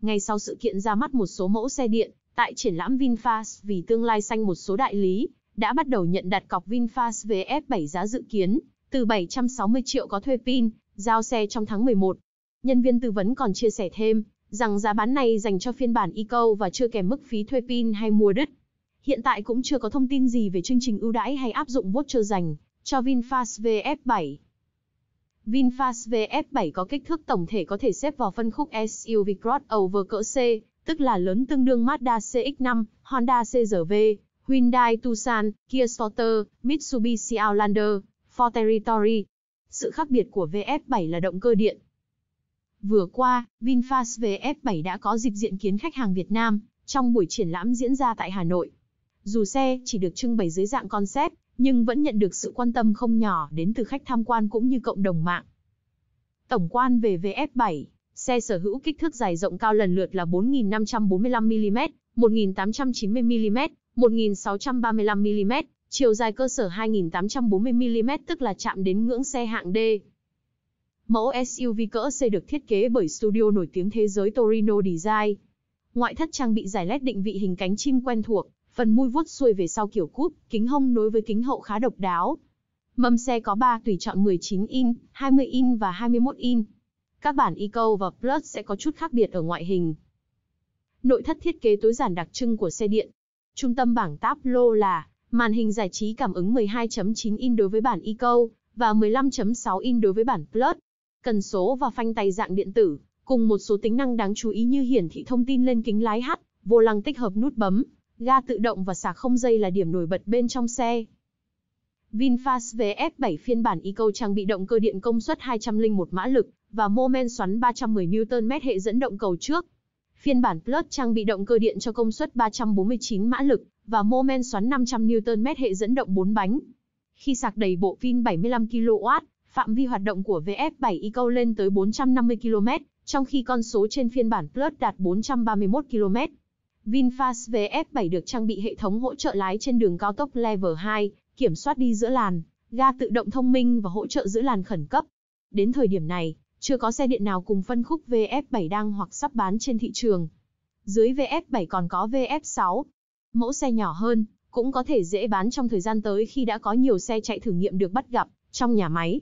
Ngay sau sự kiện ra mắt một số mẫu xe điện, tại triển lãm VinFast vì tương lai xanh một số đại lý đã bắt đầu nhận đặt cọc VinFast VF7 giá dự kiến từ 760 triệu có thuê pin, giao xe trong tháng 11. Nhân viên tư vấn còn chia sẻ thêm rằng giá bán này dành cho phiên bản eco và chưa kèm mức phí thuê pin hay mua đất. Hiện tại cũng chưa có thông tin gì về chương trình ưu đãi hay áp dụng voucher dành cho VinFast VF7. VinFast VF7 có kích thước tổng thể có thể xếp vào phân khúc SUV crossover cỡ C, tức là lớn tương đương Mazda CX-5, Honda CRV, Hyundai Tucson, Kia Sporter, Mitsubishi Outlander, Ford Territory. Sự khác biệt của VF7 là động cơ điện. Vừa qua, VinFast VF7 đã có dịp diện kiến khách hàng Việt Nam trong buổi triển lãm diễn ra tại Hà Nội. Dù xe chỉ được trưng bày dưới dạng concept, nhưng vẫn nhận được sự quan tâm không nhỏ đến từ khách tham quan cũng như cộng đồng mạng. Tổng quan về VF7, xe sở hữu kích thước dài rộng cao lần lượt là 4.545mm, 1.890mm, 1.635mm, chiều dài cơ sở 2.840mm tức là chạm đến ngưỡng xe hạng D. Mẫu SUV cỡ C được thiết kế bởi studio nổi tiếng thế giới Torino Design. Ngoại thất trang bị giải led định vị hình cánh chim quen thuộc, phần mui vuốt xuôi về sau kiểu cúp, kính hông nối với kính hậu khá độc đáo. Mâm xe có 3 tùy chọn 19 in, 20 in và 21 in. Các bản Eco và Plus sẽ có chút khác biệt ở ngoại hình. Nội thất thiết kế tối giản đặc trưng của xe điện. Trung tâm bảng táp lô là màn hình giải trí cảm ứng 12.9 in đối với bản Eco và 15.6 in đối với bản Plus. Cần số và phanh tay dạng điện tử, cùng một số tính năng đáng chú ý như hiển thị thông tin lên kính lái hắt, vô lăng tích hợp nút bấm, Ga tự động và sạc không dây là điểm nổi bật bên trong xe. VinFast VF7 phiên bản Eco trang bị động cơ điện công suất 201 mã lực và mô men xoắn 310 Nm hệ dẫn động cầu trước. Phiên bản Plus trang bị động cơ điện cho công suất 349 mã lực và mô men xoắn 500 Nm hệ dẫn động 4 bánh. Khi sạc đầy bộ pin 75 kW, phạm vi hoạt động của VF7 Eco lên tới 450 km, trong khi con số trên phiên bản Plus đạt 431 km. VinFast VF7 được trang bị hệ thống hỗ trợ lái trên đường cao tốc Level 2, kiểm soát đi giữa làn, ga tự động thông minh và hỗ trợ giữa làn khẩn cấp. Đến thời điểm này, chưa có xe điện nào cùng phân khúc VF7 đang hoặc sắp bán trên thị trường. Dưới VF7 còn có VF6. Mẫu xe nhỏ hơn, cũng có thể dễ bán trong thời gian tới khi đã có nhiều xe chạy thử nghiệm được bắt gặp trong nhà máy.